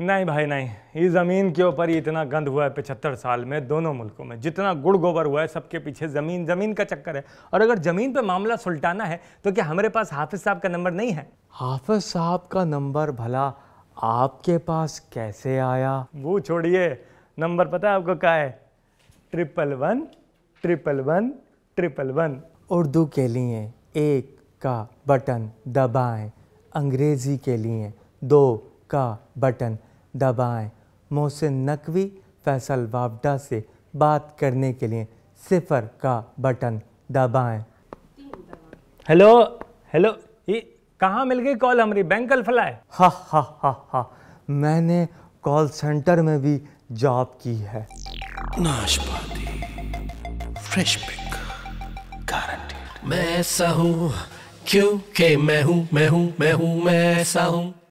नहीं भाई नहीं इस ज़मीन के ऊपर ही इतना गंद हुआ है पचहत्तर साल में दोनों मुल्कों में जितना गुड़ गोबर हुआ है सबके पीछे ज़मीन ज़मीन का चक्कर है और अगर ज़मीन पर मामला सुलटाना है तो क्या हमारे पास हाफिज़ साहब का नंबर नहीं है हाफिज़ साहब का नंबर भला आपके पास कैसे आया वो छोड़िए नंबर पता है आपको क्या है triple one triple one triple one Urdu के लिए एक का बटन दबाएं अंग्रेज़ी के लिए दो का बटन दबाएं मोहसिन नकवी फैसल वावडा से बात करने के लिए सिफर का बटन दबाएं हेलो हेलो ये कहाँ मिल गई कॉल हमारी बैंक अल्फलाए हा हा हा हा मैंने कॉल सेंटर में भी जॉब की है नाशपाती फ्रेश पिक गारंटीड मैं ऐसा हूँ क्योंकि मैं हूँ मैं हूँ मैं हूँ मैं ऐसा हूँ